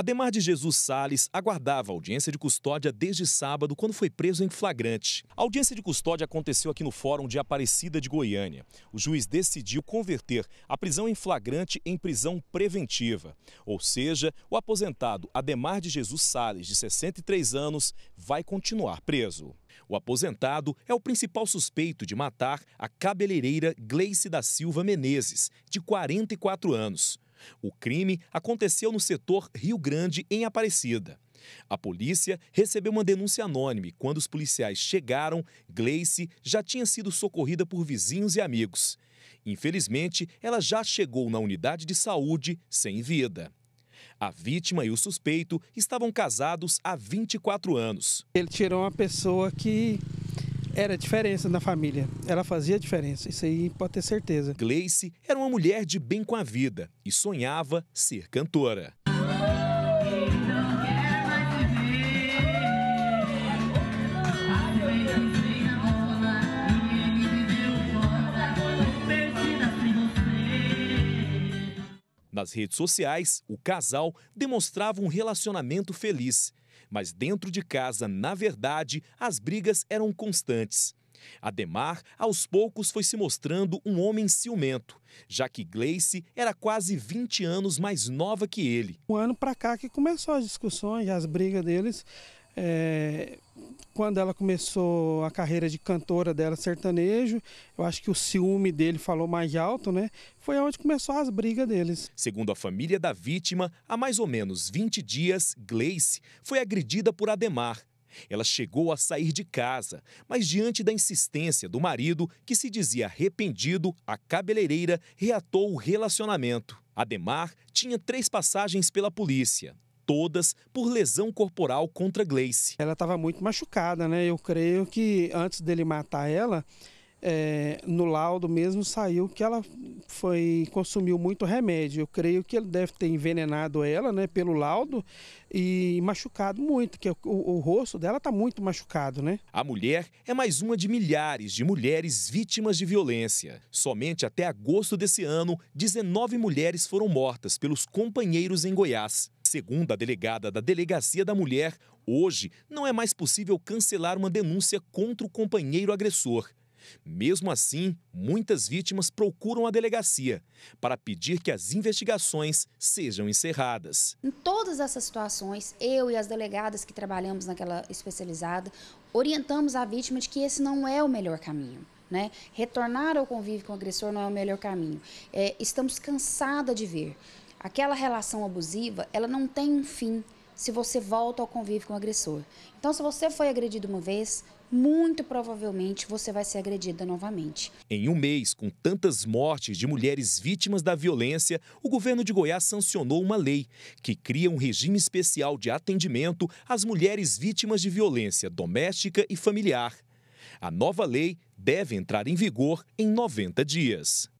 Ademar de Jesus Sales aguardava audiência de custódia desde sábado, quando foi preso em flagrante. A audiência de custódia aconteceu aqui no Fórum de Aparecida de Goiânia. O juiz decidiu converter a prisão em flagrante em prisão preventiva. Ou seja, o aposentado Ademar de Jesus Sales, de 63 anos, vai continuar preso. O aposentado é o principal suspeito de matar a cabeleireira Gleice da Silva Menezes, de 44 anos. O crime aconteceu no setor Rio Grande, em Aparecida. A polícia recebeu uma denúncia anônima quando os policiais chegaram, Gleice já tinha sido socorrida por vizinhos e amigos. Infelizmente, ela já chegou na unidade de saúde sem vida. A vítima e o suspeito estavam casados há 24 anos. Ele tirou uma pessoa que era diferença na família. Ela fazia diferença, isso aí pode ter certeza. Gleice era uma mulher de bem com a vida e sonhava ser cantora. Nas redes sociais, o casal demonstrava um relacionamento feliz. Mas dentro de casa, na verdade, as brigas eram constantes. Ademar, aos poucos, foi se mostrando um homem ciumento, já que Gleice era quase 20 anos mais nova que ele. Um ano para cá que começou as discussões, as brigas deles. É, quando ela começou a carreira de cantora dela, sertanejo, eu acho que o ciúme dele falou mais alto, né? Foi onde começou as brigas deles. Segundo a família da vítima, há mais ou menos 20 dias, Gleice foi agredida por Ademar. Ela chegou a sair de casa, mas diante da insistência do marido, que se dizia arrependido, a cabeleireira reatou o relacionamento. Ademar tinha três passagens pela polícia todas por lesão corporal contra Gleice. Ela estava muito machucada, né? Eu creio que antes dele matar ela, é, no laudo mesmo saiu que ela foi consumiu muito remédio. Eu creio que ele deve ter envenenado ela, né, pelo laudo e machucado muito, que é o, o rosto dela está muito machucado, né? A mulher é mais uma de milhares de mulheres vítimas de violência. Somente até agosto desse ano, 19 mulheres foram mortas pelos companheiros em Goiás. Segundo a delegada da Delegacia da Mulher, hoje não é mais possível cancelar uma denúncia contra o companheiro agressor. Mesmo assim, muitas vítimas procuram a delegacia para pedir que as investigações sejam encerradas. Em todas essas situações, eu e as delegadas que trabalhamos naquela especializada orientamos a vítima de que esse não é o melhor caminho. Né? Retornar ao convívio com o agressor não é o melhor caminho. É, estamos cansadas de ver Aquela relação abusiva, ela não tem um fim se você volta ao convívio com o agressor. Então, se você foi agredido uma vez, muito provavelmente você vai ser agredida novamente. Em um mês, com tantas mortes de mulheres vítimas da violência, o governo de Goiás sancionou uma lei que cria um regime especial de atendimento às mulheres vítimas de violência doméstica e familiar. A nova lei deve entrar em vigor em 90 dias.